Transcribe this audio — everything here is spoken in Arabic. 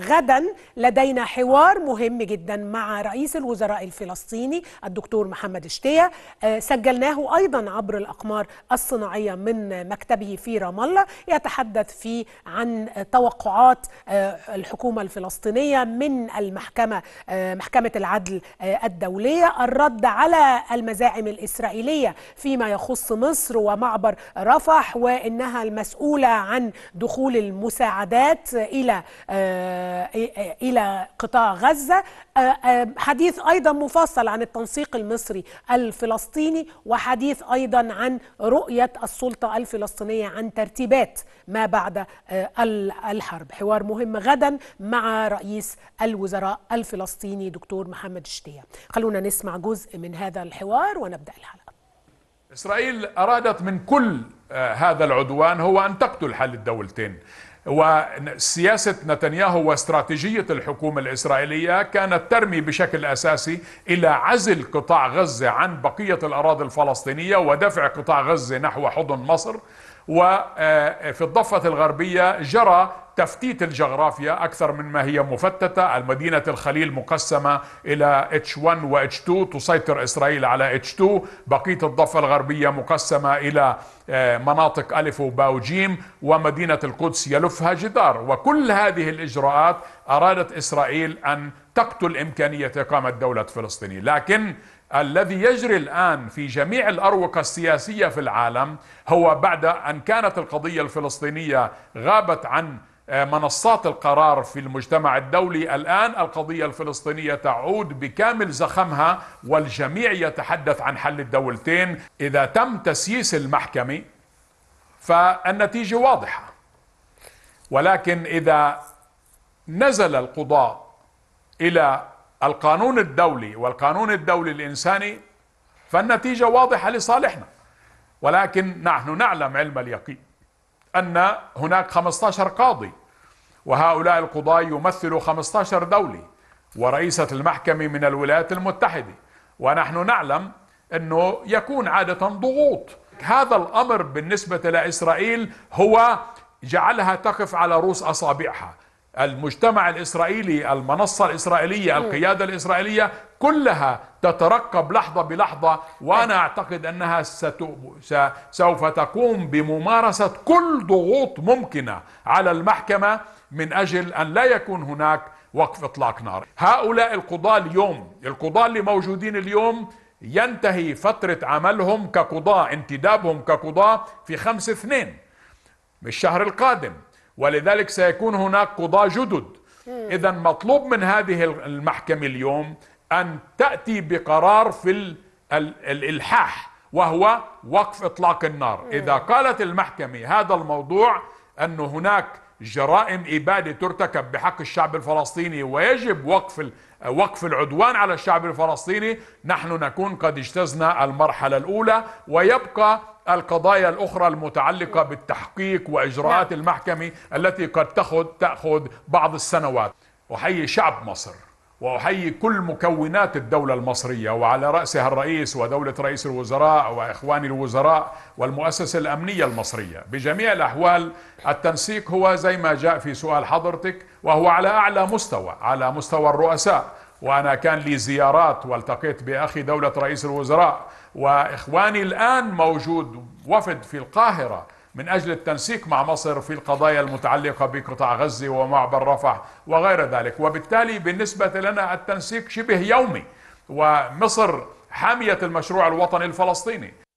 غدا لدينا حوار مهم جدا مع رئيس الوزراء الفلسطيني الدكتور محمد اشتيا آه، سجلناه ايضا عبر الاقمار الصناعيه من مكتبه في رام الله يتحدث فيه عن توقعات آه، الحكومه الفلسطينيه من المحكمه آه، محكمه العدل الدوليه الرد على المزاعم الاسرائيليه فيما يخص مصر ومعبر رفح وانها المسؤوله عن دخول المساعدات الى آه، آه، إلى قطاع غزة آه، حديث أيضا مفصل عن التنسيق المصري الفلسطيني وحديث أيضا عن رؤية السلطة الفلسطينية عن ترتيبات ما بعد الحرب حوار مهم غدا مع رئيس الوزراء الفلسطيني دكتور محمد شتيه خلونا نسمع جزء من هذا الحوار ونبدأ الحلقة إسرائيل أرادت من كل هذا العدوان هو أن تقتل حل الدولتين وسياسة نتنياهو واستراتيجية الحكومة الإسرائيلية كانت ترمي بشكل أساسي إلى عزل قطاع غزة عن بقية الأراضي الفلسطينية ودفع قطاع غزة نحو حضن مصر وفي الضفة الغربية جرى تفتيت الجغرافيا أكثر من ما هي مفتتة المدينة الخليل مقسمة إلى H1 و H2 تسيطر إسرائيل على H2 بقية الضفة الغربية مقسمة إلى آه، مناطق ألف وباو جيم ومدينة القدس يلفها جدار وكل هذه الإجراءات أرادت إسرائيل أن تقتل إمكانية إقامة دولة فلسطين لكن الذي يجري الآن في جميع الأروقة السياسية في العالم هو بعد أن كانت القضية الفلسطينية غابت عن آه، منصات القرار في المجتمع الدولي الآن القضية الفلسطينية تعود بكامل زخمها والجميع يتحدث عن حل الدولتين إذا تم تسييس المحكمة فالنتيجة واضحة ولكن إذا نزل القضاء الى القانون الدولي والقانون الدولي الانساني فالنتيجه واضحه لصالحنا ولكن نحن نعلم علم اليقين ان هناك 15 قاضي وهؤلاء القضاة يمثلوا 15 دولة ورئيسة المحكمة من الولايات المتحدة ونحن نعلم أنه يكون عادة ضغوط هذا الأمر بالنسبة لإسرائيل هو جعلها تقف على رؤوس أصابعها المجتمع الإسرائيلي المنصة الإسرائيلية القيادة الإسرائيلية كلها تترقب لحظة بلحظة وأنا أعتقد أنها سوف تقوم بممارسة كل ضغوط ممكنة على المحكمة من أجل أن لا يكون هناك وقف إطلاق نار هؤلاء القضاة اليوم القضاة اللي موجودين اليوم ينتهي فترة عملهم كقضاة انتدابهم كقضاة في خمس اثنين الشهر القادم ولذلك سيكون هناك قضاة جدد إذا مطلوب من هذه المحكمة اليوم أن تأتي بقرار في الإلحاح وهو وقف إطلاق النار إذا قالت المحكمة هذا الموضوع أن هناك جرائم إبادة ترتكب بحق الشعب الفلسطيني ويجب وقف وقف العدوان على الشعب الفلسطيني نحن نكون قد اجتزنا المرحلة الأولى ويبقى القضايا الأخرى المتعلقة بالتحقيق وإجراءات نعم. المحكمة التي قد تأخذ تأخذ بعض السنوات أحيي شعب مصر وأحيي كل مكونات الدولة المصرية وعلى رأسها الرئيس ودولة رئيس الوزراء وإخوان الوزراء والمؤسسة الأمنية المصرية بجميع الأحوال التنسيق هو زي ما جاء في سؤال حضرتك وهو على أعلى مستوى على مستوى الرؤساء وأنا كان لي زيارات والتقيت بأخي دولة رئيس الوزراء وإخواني الآن موجود وفد في القاهرة من أجل التنسيق مع مصر في القضايا المتعلقة بقطاع غزة ومعبر رفح وغير ذلك وبالتالي بالنسبة لنا التنسيق شبه يومي ومصر حامية المشروع الوطني الفلسطيني